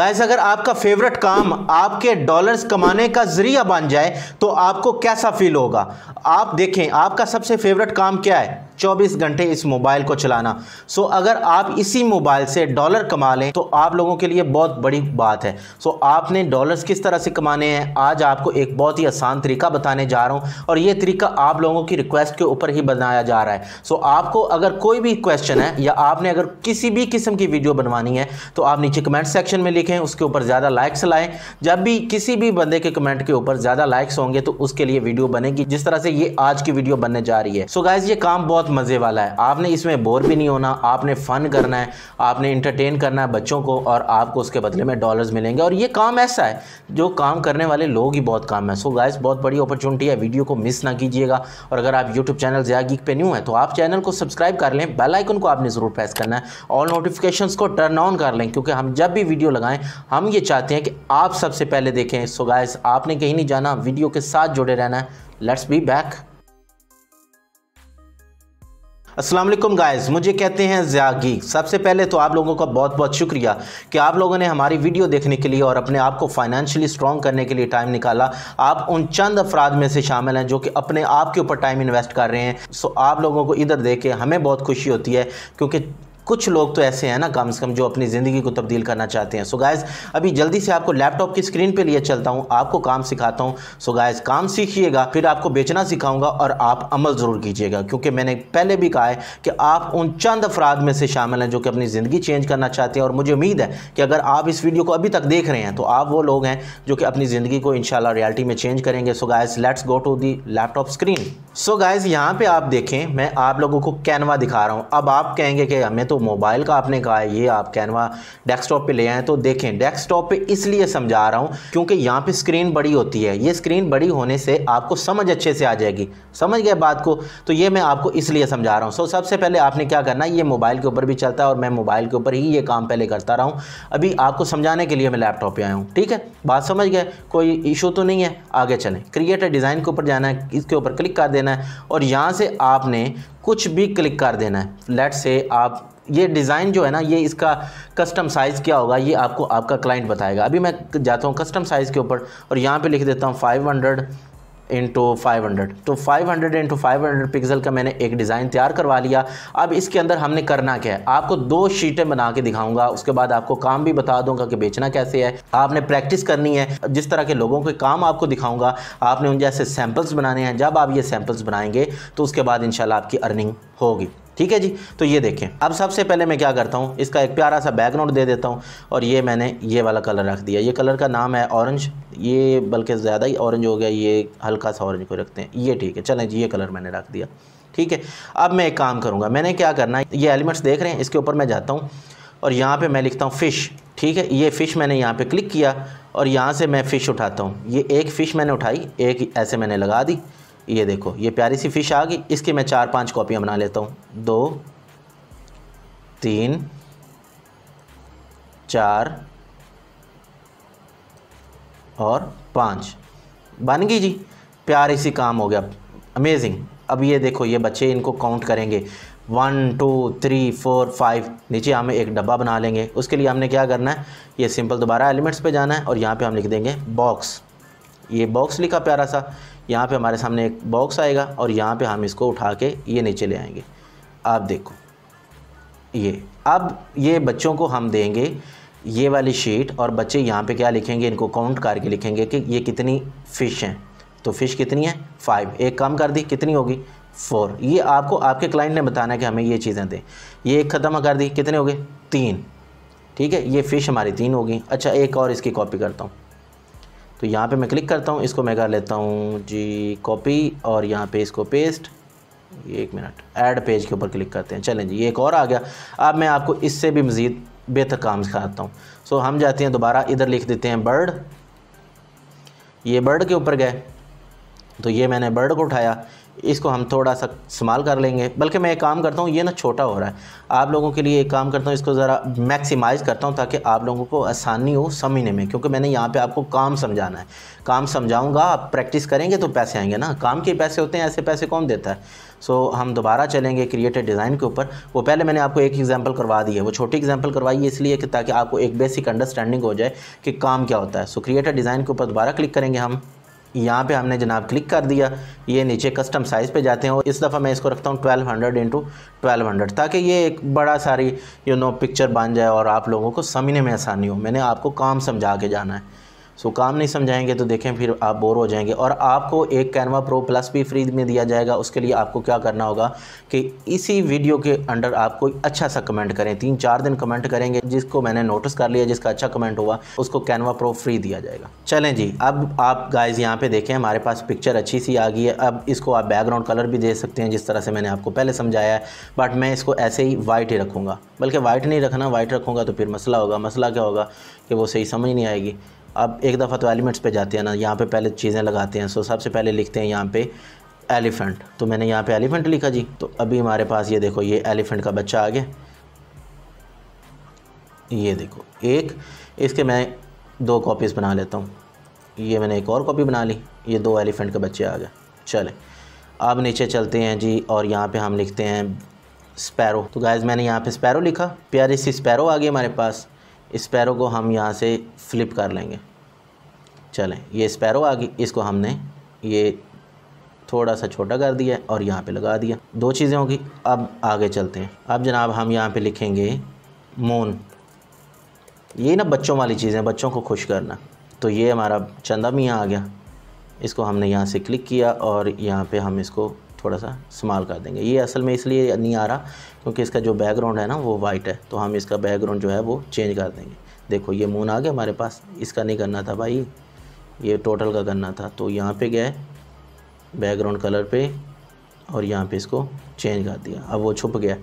guys अगर आपका favourite काम आपके डॉलर्स कमाने का जरिया बन जाए तो आपको कैसा फील होगा आप देखें आपका सबसे फेवरेट काम क्या है 24 घंटे इस मोबाइल को चलाना सो so, अगर आप इसी मोबाइल से डॉलर कमा लें तो आप लोगों के लिए बहुत बड़ी बात है सो so, आपने डॉलर्स किस तरह से कमाने हैं आज आपको एक बहुत ही आसान तरीका बताने जा रहा हूँ और ये तरीका आप लोगों की रिक्वेस्ट के ऊपर ही बनाया जा रहा है सो so, आपको अगर कोई भी क्वेश्चन है या आपने अगर किसी भी किस्म की वीडियो बनवानी है तो आप नीचे कमेंट सेक्शन में लिख लिखें उसके ऊपर ज़्यादा लाइक्स लाएँ जब भी किसी भी बंदे के कमेंट के ऊपर ज़्यादा लाइक्स होंगे तो उसके लिए वीडियो बनेगी जिस तरह से ये आज की वीडियो बनने जा रही है सो गाइज ये काम बहुत मज़े वाला है आपने इसमें बोर भी नहीं होना आपने फ़न करना है आपने इंटरटेन करना है बच्चों को और आपको उसके बदले में डॉलर्स मिलेंगे और ये काम ऐसा है जो काम करने वाले लोग ही बहुत काम है सो so गाइज बहुत बड़ी अपॉर्चुनिटी है वीडियो को मिस ना कीजिएगा और अगर आप यूट्यूब चैनल गीक पे न्यू है तो आप चैनल को सब्सक्राइब कर लें बेल आइकन को आपने ज़रूर प्रेस करना है ऑल नोटिफिकेशन को टर्न ऑन कर लें क्योंकि हम जब भी वीडियो लगाएं हम ये चाहते हैं कि आप सबसे पहले देखें सो गाइस आपने कहीं नहीं जाना वीडियो के साथ जुड़े रहना है let's be back Aslam guys मुझे कहते हैं ज़िया गीक सबसे पहले तो आप लोगों का बहुत बहुत शुक्रिया कि आप लोगों ने हमारी वीडियो देखने के लिए और अपने आप को फाइनेंशियली स्ट्रॉन्ग करने के लिए टाइम निकाला आप उन चंद अफराद में से शामिल हैं जो कि अपने आप के ऊपर टाइम इन्वेस्ट कर रहे हैं सो आप लोगों को इधर देख के हमें बहुत खुशी होती है क्योंकि कुछ लोग तो ऐसे हैं ना कम से कम जो अपनी ज़िंदगी को तब्दील करना चाहते हैं सो so अभी जल्दी से आपको लैपटॉप की स्क्रीन पे लिए चलता हूँ आपको काम सिखाता हूँ सो गायज़ काम सीखिएगा फिर आपको बेचना सिखाऊंगा और आप अमल ज़रूर कीजिएगा क्योंकि मैंने पहले भी कहा है कि आप उन चंद अफराद में से शामिल हैं जो कि अपनी ज़िंदगी चेंज करना चाहते हैं और मुझे उम्मीद है कि अगर आप इस वीडियो को अभी तक देख रहे हैं तो आप वो लोग हैं जो कि अपनी ज़िंदगी को इन रियलिटी में चेंज करेंगे so guys let's go to the laptop screen so guys यहाँ पर आप देखें मैं आप लोगों को कैनवा दिखा रहा हूँ अब आप कहेंगे कि हमें तो मोबाइल का आपने कहा है ये आप कैनवा डेस्कटॉप पे ले आए तो देखें डेस्कटॉप पे इसलिए समझा रहा हूँ क्योंकि यहाँ पे स्क्रीन बड़ी होती है ये स्क्रीन बड़ी होने से आपको समझ अच्छे से आ जाएगी समझ गए बात को तो ये मैं आपको इसलिए समझा रहा हूँ सो सबसे पहले आपने क्या करना ये मोबाइल के ऊपर भी चलता है और मैं मोबाइल के ऊपर ही ये काम पहले करता रहा हूँ अभी आपको समझाने के लिए मैं लैपटॉप पर आया हूँ ठीक है बात समझ गए कोई इशू तो नहीं है आगे चलें क्रिएटर डिज़ाइन के ऊपर जाना है इसके ऊपर क्लिक कर देना है और यहाँ से आपने कुछ भी क्लिक कर देना है लेट से आप ये डिज़ाइन जो है ना ये इसका कस्टम साइज़ क्या होगा ये आपको आपका क्लाइंट बताएगा अभी मैं जाता हूँ कस्टम साइज़ के ऊपर और यहाँ पे लिख देता हूँ 500 इंटू फाइव तो 500 इंटू फाइव पिक्सल का मैंने एक डिज़ाइन तैयार करवा लिया अब इसके अंदर हमने करना क्या है आपको दो शीटें बना के दिखाऊंगा उसके बाद आपको काम भी बता दूंगा कि बेचना कैसे है आपने प्रैक्टिस करनी है जिस तरह के लोगों के काम आपको दिखाऊंगा आपने उन जैसे सैम्पल्स बनाने हैं जब आप ये सैम्पल्स बनाएंगे तो उसके बाद इन आपकी अर्निंग होगी ठीक है जी तो ये देखें अब सबसे पहले मैं क्या करता हूँ इसका एक प्यारा सा बैकग्राउंड दे देता हूँ और ये मैंने ये वाला कलर रख दिया ये कलर का नाम है ऑरेंज ये बल्कि ज़्यादा ही ऑरेंज हो गया ये हल्का सा ऑरेंज को रखते हैं ये ठीक है चलें जी ये कलर मैंने रख दिया ठीक है अब मैं एक काम करूँगा मैंने क्या करना है ये एलिमेंट्स देख रहे हैं इसके ऊपर मैं जाता हूँ और यहाँ पर मैं लिखता हूँ फ़िश ठीक है ये फ़िश मैंने यहाँ पर क्लिक किया और यहाँ से मैं फ़िश उठाता हूँ ये एक फ़िश मैंने उठाई एक ऐसे मैंने लगा दी ये देखो ये प्यारी सी फ़िश आ गई इसकी मैं चार पांच कॉपियाँ बना लेता हूँ दो तीन चार और पांच बन गई जी प्यारी सी काम हो गया अमेजिंग अब ये देखो ये बच्चे इनको काउंट करेंगे one two three four five नीचे हमें एक डब्बा बना लेंगे उसके लिए हमने क्या करना है ये सिंपल दोबारा एलिमेंट्स पे जाना है और यहाँ पे हम लिख देंगे बॉक्स ये बॉक्स लिखा प्यारा सा यहाँ पे हमारे सामने एक बॉक्स आएगा और यहाँ पे हम इसको उठा के ये नीचे ले आएंगे आप देखो ये अब ये बच्चों को हम देंगे ये वाली शीट और बच्चे यहाँ पे क्या लिखेंगे इनको काउंट करके लिखेंगे कि ये कितनी फ़िश हैं तो फ़िश कितनी है फाइव एक काम कर दी कितनी होगी फोर ये आपको आपके क्लाइंट ने बताना है कि हमें ये चीज़ें दें ये एक ख़त्म कर दी कितने हो गए तीन ठीक है ये फ़िश हमारी तीन होगी अच्छा एक और इसकी कॉपी करता हूँ तो यहाँ पे मैं क्लिक करता हूँ इसको मैं कर लेता हूँ जी कॉपी और यहाँ पे इसको पेस्ट ये एक मिनट ऐड पेज के ऊपर क्लिक करते हैं चलें जी ये एक और आ गया अब मैं आपको इससे भी मज़ीद बेहतर काम सिखाता हूँ सो हम जाते हैं दोबारा इधर लिख देते हैं बर्ड ये बर्ड के ऊपर गए तो ये मैंने बर्ड को उठाया इसको हम थोड़ा सा इस्तेमाल कर लेंगे बल्कि मैं एक काम करता हूँ ये ना छोटा हो रहा है आप लोगों के लिए एक काम करता हूँ इसको ज़रा मैक्सिमाइज़ करता हूँ ताकि आप लोगों को आसानी हो समझने में क्योंकि मैंने यहाँ पे आपको काम समझाना है काम समझाऊँगा आप प्रैक्टिस करेंगे तो पैसे आएंगे ना काम के पैसे होते हैं ऐसे पैसे कौन देता है सो so, हम दोबारा चलेंगे क्रिएटिव डिज़ाइन के ऊपर वो पहले मैंने आपको एक एग्जांपल करवा दी है वो छोटी एग्जांपल करवाई इसलिए कि ताकि आपको एक बेसिक अंडरस्टैंडिंग हो जाए कि काम क्या होता है सो क्रिएटिव डिज़ाइन के ऊपर दोबारा क्लिक करेंगे हम यहाँ पे हमने जनाब क्लिक कर दिया ये नीचे कस्टम साइज़ पे जाते हैं और इस दफ़ा मैं इसको रखता हूँ 1200 हंड्रेड इंटू ट्वेल्व ताकि ये एक बड़ा सारी यू नो पिक्चर बन जाए और आप लोगों को समझने में आसानी हो मैंने आपको काम समझा के जाना है सो काम नहीं समझाएंगे तो देखें फिर आप बोर हो जाएंगे और आपको एक कैनवा प्रो प्लस भी फ्री में दिया जाएगा उसके लिए आपको क्या करना होगा कि इसी वीडियो के अंडर आप कोई अच्छा सा कमेंट करें तीन चार दिन कमेंट करेंगे जिसको मैंने नोटिस कर लिया जिसका अच्छा कमेंट हुआ उसको कैनवा प्रो फ्री दिया जाएगा चलें जी अब आप गाइज यहाँ पर देखें हमारे पास पिक्चर अच्छी सी आ गई है अब इसको आप बैकग्राउंड कलर भी दे सकते हैं जिस तरह से मैंने आपको पहले समझाया है बट मैं इसको ऐसे ही वाइट ही रखूँगा बल्कि वाइट नहीं रखना वाइट रखूँगा तो फिर मसला होगा मसला क्या होगा कि वो सही समझ नहीं आएगी अब एक दफ़ा तो एलिमेंट्स पे जाते हैं ना यहाँ पे पहले चीज़ें लगाते हैं सो सबसे पहले लिखते हैं यहाँ पे एलिफेंट तो मैंने यहाँ पे एलिफेंट लिखा जी तो अभी हमारे पास ये देखो ये एलिफेंट का बच्चा आ गया ये देखो एक इसके मैं दो कॉपीज़ बना लेता हूँ ये मैंने एक और कॉपी बना ली ये दो एलिफेंट के बच्चे आ गए चले अब नीचे चलते हैं जी और यहाँ पर हम लिखते हैं स्पैरो तो गायज मैंने यहाँ पर स्पैरो लिखा प्यारी सी स्पैरो आ गई हमारे पास स्पैरो को हम यहाँ से फ्लिप कर लेंगे चलें ये स्पैरो आ गई इसको हमने ये थोड़ा सा छोटा कर दिया और यहाँ पे लगा दिया दो चीज़ें होगी अब आगे चलते हैं अब जनाब हम यहाँ पे लिखेंगे मोन ये ना बच्चों वाली चीज़ें बच्चों को खुश करना तो ये हमारा चंदा मियाँ आ गया इसको हमने यहाँ से क्लिक किया और यहाँ पे हम इसको थोड़ा सा स्माल कर देंगे ये असल में इसलिए नहीं आ रहा क्योंकि इसका जो बैकग्राउंड है ना वो वाइट है तो हम इसका बैकग्राउंड जो है वो चेंज कर देंगे देखो ये मून आ गया हमारे पास इसका नहीं करना था भाई ये टोटल का करना था तो यहाँ पे गए बैकग्राउंड कलर पे और यहाँ पे इसको चेंज कर दिया अब वो छुप गया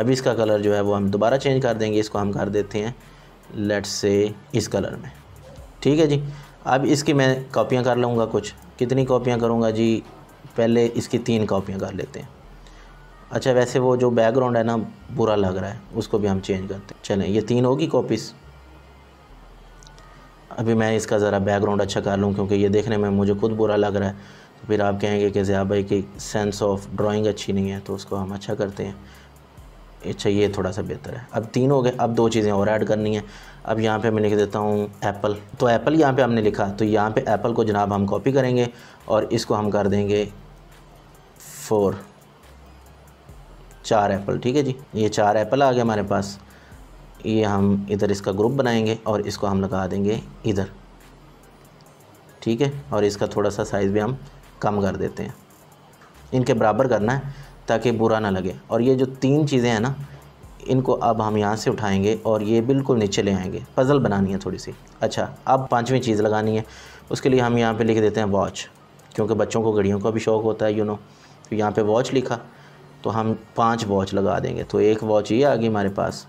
अब इसका कलर जो है वो हम दोबारा चेंज कर देंगे इसको हम कर देते हैं लेट्स से इस कलर में ठीक है जी अब इसकी मैं कॉपियाँ कर लूँगा कुछ कितनी कॉपियाँ करूँगा जी पहले इसकी तीन कॉपियाँ कर लेते हैं अच्छा वैसे वो जो बैकग्राउंड है ना बुरा लग रहा है उसको भी हम चेंज करते हैं चलें ये तीन होगी कॉपीज़ अभी मैं इसका ज़रा बैकग्राउंड अच्छा कर लूँ क्योंकि ये देखने में मुझे खुद बुरा लग रहा है तो फिर आप कहेंगे कि ज़िया भाई की सेंस ऑफ ड्राइंग अच्छी नहीं है तो उसको हम अच्छा करते हैं अच्छा ये थोड़ा सा बेहतर है अब तीन हो गए अब दो चीज़ें और ऐड करनी है अब यहाँ पे मैं लिख देता हूँ एप्पल तो एप्पल यहाँ पे हमने लिखा तो यहाँ पे एप्पल को जनाब हम कॉपी करेंगे और इसको हम कर देंगे फोर चार एप्पल ठीक है जी ये चार एप्पल आ गए हमारे पास ये हम इधर इसका ग्रुप बनाएंगे और इसको हम लगा देंगे इधर ठीक है और इसका थोड़ा सा साइज़ भी हम कम कर देते हैं इनके बराबर करना है ताकि बुरा ना लगे और ये जो तीन चीज़ें हैं ना इनको अब हम यहाँ से उठाएंगे और ये बिल्कुल नीचे ले आएंगे पज़ल बनानी है थोड़ी सी अच्छा अब पाँचवीं चीज़ लगानी है उसके लिए हम यहाँ पे लिख देते हैं वॉच क्योंकि बच्चों को घड़ियों का भी शौक़ होता है यू नो तो यहाँ पे वॉच लिखा तो हम पांच वॉच लगा देंगे तो एक वॉच ये आ गई हमारे पास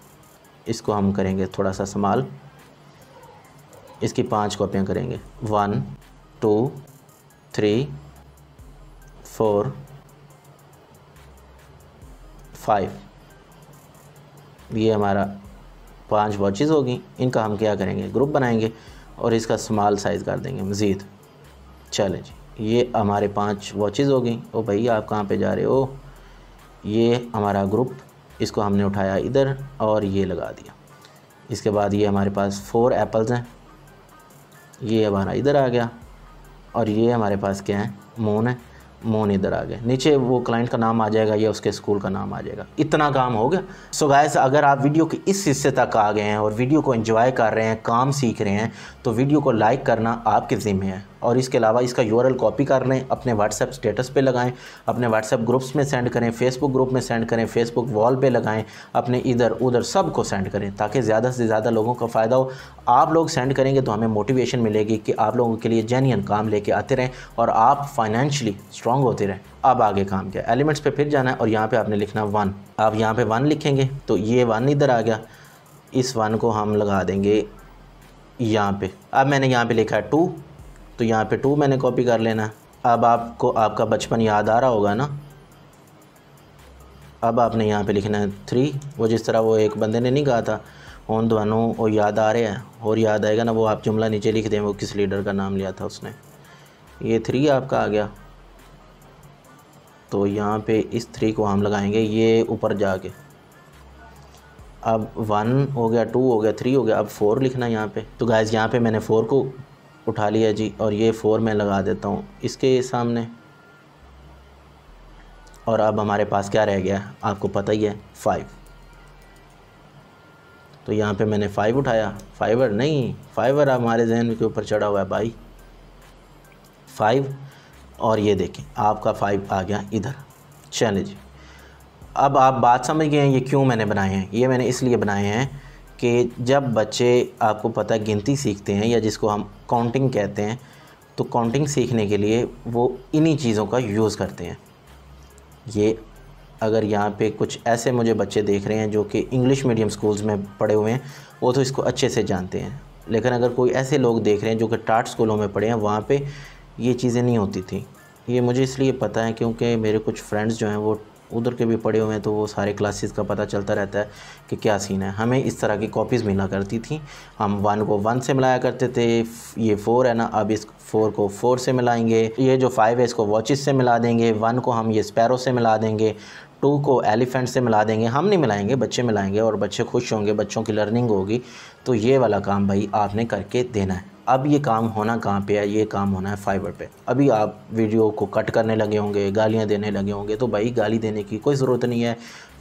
इसको हम करेंगे थोड़ा सा संभाल इसकी पांच कॉपियाँ करेंगे one two three four five ये हमारा पांच वॉचेस होगी इनका हम क्या करेंगे ग्रुप बनाएंगे और इसका स्मॉल साइज़ कर देंगे मज़ीद चलें जी ये हमारे पांच वॉचेस हो गई ओ भैया आप कहाँ पे जा रहे हो ये हमारा ग्रुप इसको हमने उठाया इधर और ये लगा दिया इसके बाद ये हमारे पास फोर एप्पल्स हैं ये हमारा इधर आ गया और ये हमारे पास क्या है मून है मोहन इधर आ गए नीचे वो क्लाइंट का नाम आ जाएगा या उसके स्कूल का नाम आ जाएगा इतना काम हो गया सो so गायस अगर आप वीडियो के इस हिस्से तक आ गए हैं और वीडियो को एंजॉय कर रहे हैं काम सीख रहे हैं तो वीडियो को लाइक करना आपके ज़िम्मे है और इसके अलावा इसका यूआरएल कॉपी कर लें अपने व्हाट्सएप स्टेटस पे लगाएं अपने व्हाट्सएप ग्रुप्स में सेंड करें फेसबुक ग्रुप में सेंड करें फेसबुक वॉल पे लगाएं अपने इधर उधर सब को सेंड करें ताकि ज़्यादा से ज़्यादा लोगों का फ़ायदा हो आप लोग सेंड करेंगे तो हमें मोटिवेशन मिलेगी कि आप लोगों के लिए जेन्यन काम लेके आते रहें और आप फाइनेंशली स्ट्रॉन्ग होते रहें अब आगे काम किया एलिमेंट्स पर फिर जाना है और यहाँ पर आपने लिखना वन आप यहाँ पर वन लिखेंगे तो ये वन इधर आ गया इस वन को हम लगा देंगे यहाँ पे अब मैंने यहाँ पे लिखा है टू तो यहाँ पे टू मैंने कॉपी कर लेना है अब आपको आपका बचपन याद आ रहा होगा ना अब आपने यहाँ पे लिखना है थ्री वो जिस तरह वो एक बंदे ने नहीं कहा था उन दोनों वो याद आ रहे हैं और याद आएगा ना वो आप जुमला नीचे लिख दें वो किस लीडर का नाम लिया था उसने ये थ्री आपका आ गया तो यहाँ पे इस थ्री को हम लगाएंगे ये ऊपर जाके अब वन हो गया टू हो गया थ्री हो गया अब फ़ोर लिखना यहाँ पे तो गाइज़ यहाँ पे मैंने फ़ोर को उठा लिया जी और ये फ़ोर में लगा देता हूँ इसके सामने और अब हमारे पास क्या रह गया आपको पता ही है फाइव तो यहाँ पे मैंने फाइव उठाया फाइवर नहीं फाइवर हमारे जहन के ऊपर चढ़ा हुआ है भाई फाइव और ये देखें आपका फाइव आ गया इधर चले जी अब आप बात समझ गए हैं ये क्यों मैंने बनाए हैं ये मैंने इसलिए बनाए हैं कि जब बच्चे आपको पता गिनती सीखते हैं या जिसको हम काउंटिंग कहते हैं तो काउंटिंग सीखने के लिए वो इन्हीं चीज़ों का यूज़ करते हैं ये अगर यहाँ पे कुछ ऐसे मुझे बच्चे देख रहे हैं जो कि इंग्लिश मीडियम स्कूल्स में पढ़े हुए हैं वो तो इसको अच्छे से जानते हैं लेकिन अगर कोई ऐसे लोग देख रहे हैं जो कि टाट स्कूलों में पढ़े हैं वहाँ पर ये चीज़ें नहीं होती थी ये मुझे इसलिए पता है क्योंकि मेरे कुछ फ्रेंड्स जो हैं वो उधर के भी पढ़े हुए हैं तो वो सारे क्लासेस का पता चलता रहता है कि क्या सीन है हमें इस तरह की कॉपीज़ मिला करती थी हम वन को वन से मिलाया करते थे ये फ़ोर है ना अब इस फोर को फोर से मिलाएंगे ये जो फाइव है इसको वॉचिस से मिला देंगे वन को हम ये स्पैरो से मिला देंगे टू को एलिफेंट से मिला देंगे हम नहीं मिलाएंगे बच्चे मिलाएंगे और बच्चे खुश होंगे बच्चों की लर्निंग होगी तो ये वाला काम भाई आपने करके देना है अब ये काम होना कहाँ पे है ये काम होना है फाइबर पे अभी आप वीडियो को कट करने लगे होंगे गालियाँ देने लगे होंगे तो भाई गाली देने की कोई ज़रूरत नहीं है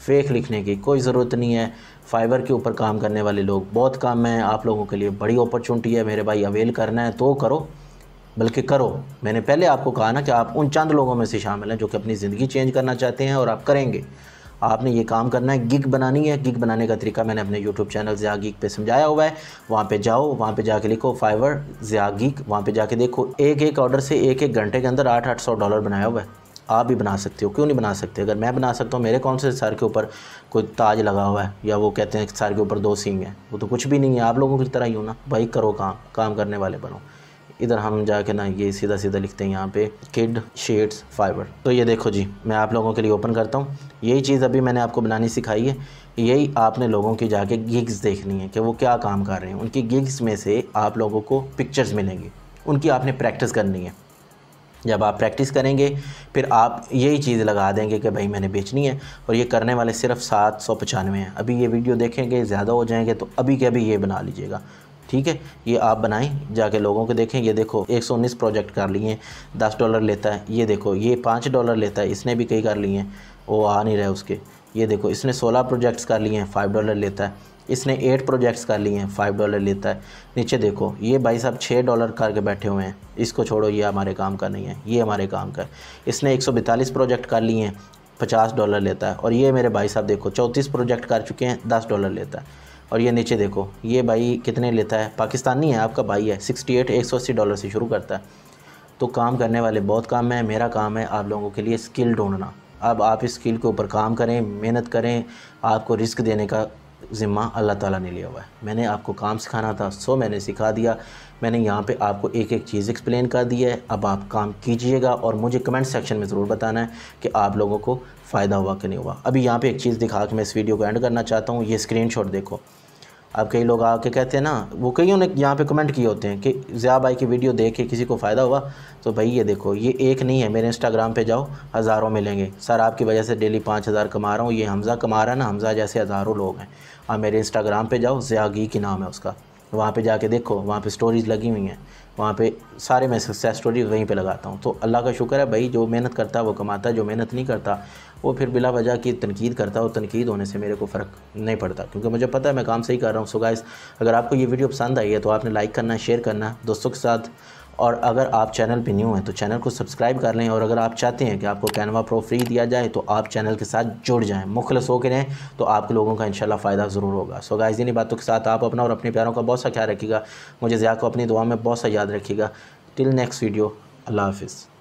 फेक लिखने की कोई ज़रूरत नहीं है फाइबर के ऊपर काम करने वाले लोग बहुत काम है आप लोगों के लिए बड़ी अपॉर्चुनिटी है मेरे भाई अवेल करना है तो करो बल्कि करो मैंने पहले आपको कहा ना कि आप उन चंद लोगों में से शामिल हैं जो कि अपनी ज़िंदगी चेंज करना चाहते हैं और आप करेंगे आपने ये काम करना है गिग बनानी है गिग बनाने का तरीका मैंने अपने यूट्यूब चैनल ज़िया गीक पे समझाया हुआ है वहाँ पे जाओ वहाँ पे जाके लिखो फाइवर ज़िया गीक वहाँ पे जाके देखो एक एक ऑर्डर से एक एक घंटे के अंदर आठ आठ सौ डॉलर बनाया हुआ है आप भी बना सकते हो क्यों नहीं बना सकते अगर मैं बना सकता हूँ मेरे कौन से सर के ऊपर कोई ताज लगा हुआ है या वो कहते हैं सर के ऊपर दो सींग है वो तो कुछ भी नहीं है आप लोगों की तरह ही हो ना भाई करो काम काम करने वाले बनो इधर हम जाके ना ये सीधा सीधा लिखते हैं यहाँ पे किड शेड्स फाइबर तो ये देखो जी मैं आप लोगों के लिए ओपन करता हूँ यही चीज़ अभी मैंने आपको बनानी सिखाई है यही आपने लोगों की जाके गिग्स देखनी है कि वो क्या काम कर रहे हैं उनकी गिग्स में से आप लोगों को पिक्चर्स मिलेंगी उनकी आपने प्रैक्टिस करनी है जब आप प्रैक्टिस करेंगे फिर आप यही चीज़ लगा देंगे कि भाई मैंने बेचनी है और ये करने वाले सिर्फ सात सौ पचानवे हैं अभी ये वीडियो देखेंगे ज़्यादा हो जाएंगे तो अभी के अभी ये बना लीजिएगा ठीक है ये आप बनाएं जाके लोगों को देखें ये देखो 119 प्रोजेक्ट कर लिए दस डॉलर लेता है ये देखो ये पाँच डॉलर लेता है इसने भी कई कर लिए हैं वो आ नहीं रहा उसके ये देखो इसने सोलह प्रोजेक्ट्स कर लिए हैं फ़ाइव डॉलर लेता है इसने एट प्रोजेक्ट्स कर लिए हैं फ़ाइव डॉलर लेता है नीचे देखो ये भाई साहब छः डॉलर करके बैठे हुए हैं इसको छोड़ो ये हमारे काम का नहीं है ये हमारे काम का है इसने एक प्रोजेक्ट कर लिए हैं पचास डॉलर लेता है और ये मेरे भाई साहब देखो चौंतीस प्रोजेक्ट कर चुके हैं दस डॉलर लेता है और ये नीचे देखो ये भाई कितने लेता है पाकिस्तानी है आपका भाई है सिक्सटी एट एक सौ अस्सी डॉलर से शुरू करता है तो काम करने वाले बहुत काम है मेरा काम है आप लोगों के लिए स्किल ढूंढना अब आप इस स्किल के ऊपर काम करें मेहनत करें आपको रिस्क देने का ज़िम्मा अल्लाह ताला ने लिया हुआ है मैंने आपको काम सिखाना था सो मैंने सिखा दिया मैंने यहाँ पे आपको एक एक चीज़ एक्सप्लेन कर दी है अब आप काम कीजिएगा और मुझे कमेंट सेक्शन में ज़रूर बताना है कि आप लोगों को फ़ायदा हुआ कि नहीं हुआ अभी यहाँ पे एक चीज़ दिखा के मैं इस वीडियो को एंड करना चाहता हूँ ये स्क्रीन देखो अब कई लोग आके कहते हैं ना वो कईयों ने यहाँ पे कमेंट किए होते हैं कि ज़िया भाई की वीडियो देख के किसी को फ़ायदा हुआ तो भाई ये देखो ये एक नहीं है मेरे इंस्टाग्राम पे जाओ हज़ारों मिलेंगे सर आपकी वजह से डेली पाँच हज़ार कमा रहा हूँ ये हमज़ा कमा रहा है ना हमज़ा जैसे हज़ारों लोग हैं अब मेरे इंस्टाग्राम पर जाओ गी की नाम है उसका वहाँ पर जाके देखो वहाँ पर स्टोरीज़ लगी हुई हैं वहाँ पे सारे मैं सक्सेस स्टोरी वहीं पर लगाता हूँ तो अल्लाह का शुक्र है भाई जो मेहनत करता है वो कमाता है जो मेहनत नहीं करता वो फिर बिला वजह की तनकीद करता और तनकीद होने से मेरे को फ़र्क नहीं पड़ता क्योंकि मुझे पता है मैं काम सही कर रहा हूँ सो गाइस अगर आपको ये वीडियो पसंद आई है तो आपने लाइक करना शेयर करना दोस्तों के साथ और अगर आप चैनल पर न्यू हैं तो चैनल को सब्सक्राइब कर लें और अगर आप चाहते हैं कि आपको कैनवा प्रो फ्री दिया जाए तो आप चैनल के साथ जुड़ जाएँ मुखलस होकर रहें तो आप लोगों का इनशाला फ़ायदा ज़रूर होगा सो गाइस इन्हीं बातों के साथ आप अपना और अपने प्यारों का बहुत सा ख्याल रखिएगा मुझे ज़्या को अपनी दुआ में बहुत सा याद रखिएगा टिल नेक्स्ट वीडियो अल्लाह हाफिज़